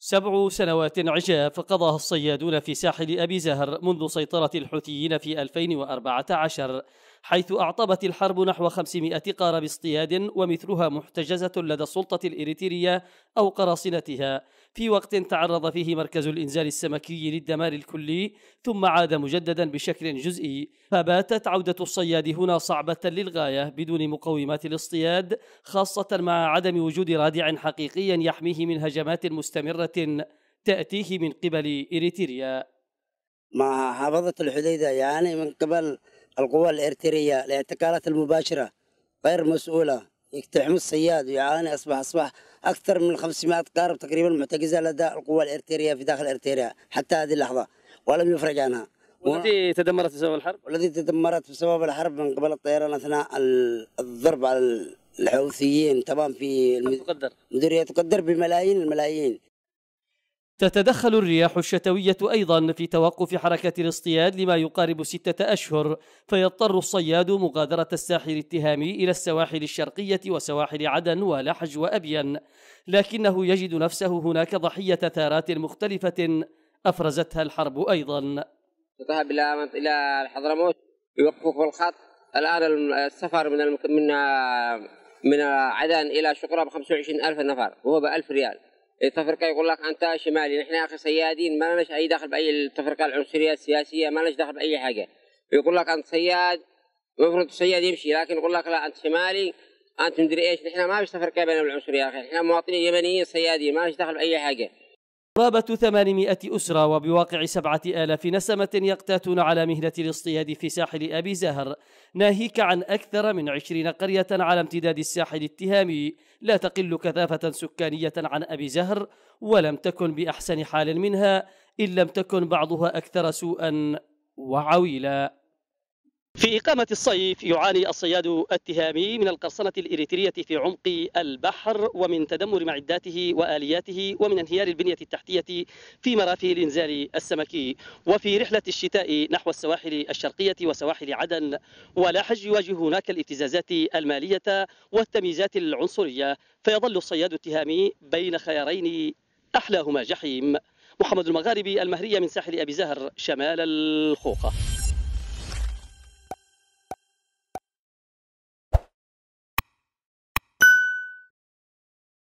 سبع سنوات عشاء فقضاها الصيادون في ساحل أبي زهر منذ سيطرة الحوثيين في 2014 حيث أعطبت الحرب نحو 500 قارب اصطياد ومثلها محتجزة لدى السلطة الإريترية أو قراصنتها في وقت تعرض فيه مركز الإنزال السمكي للدمار الكلي ثم عاد مجددا بشكل جزئي فباتت عودة الصياد هنا صعبة للغاية بدون مقومات الاصطياد خاصة مع عدم وجود رادع حقيقي يحميه من هجمات مستمرة تأتيه من قبل إريتريا مع هبطت الحديدة يعني من قبل القوى الإرترية الاعتقالات المباشرة غير مسؤولة يقتحم الصياد ويعاني أصبح أصبح أكثر من 500 قارب تقريبا معتقزة لدى القوى الإرترية في داخل إرتريا حتى هذه اللحظة ولم يفرج عنها والتي تدمرت بسبب الحرب؟ والتي تدمرت بسبب الحرب من قبل الطيران أثناء الضرب على الحوثيين طبعا في المد... تقدر مديرية تقدر بملايين الملايين تتدخل الرياح الشتوية أيضا في توقف حركة الاصطياد لما يقارب ستة أشهر فيضطر الصياد مغادرة الساحل التهامي إلى السواحل الشرقية وسواحل عدن ولحج وأبين لكنه يجد نفسه هناك ضحية ثارات مختلفة أفرزتها الحرب أيضا تذهب إلى إلى حضرموت يوقفوا الخط الآن السفر من من آه، من عدن إلى شقرة ب 25 ألف نفر وهو ب 1000 ريال التفرقه يقول لك انت شمالي نحن يا اخي صيادين ما لناش اي دخل باي التفرقه العنصريه السياسيه ما لناش دخل باي حاجه يقول لك انت صياد المفروض الصياد يمشي لكن يقول لك لا انت شمالي انت مدري ايش نحن ما فيش تفرقه بين العنصريه يا اخي نحن مواطنين يمنيين صيادين ما لناش دخل باي حاجه قرابة 800 أسرة وبواقع 7000 نسمة يقتاتون على مهنة الاصطياد في ساحل أبي زهر ناهيك عن أكثر من 20 قرية على امتداد الساحل التهامي لا تقل كثافة سكانية عن أبي زهر ولم تكن بأحسن حال منها إن لم تكن بعضها أكثر سوءا وعويلا في إقامة الصيف يعاني الصياد التهامي من القرصنة الإريترية في عمق البحر ومن تدمر معداته وآلياته ومن انهيار البنية التحتية في مرافي الإنزال السمكي وفي رحلة الشتاء نحو السواحل الشرقية وسواحل عدن ولا حج يواجه هناك الابتزازات المالية والتمييزات العنصرية فيظل الصياد التهامي بين خيارين أحلاهما جحيم محمد المغاربي المهرية من ساحل أبي زهر شمال الخوخة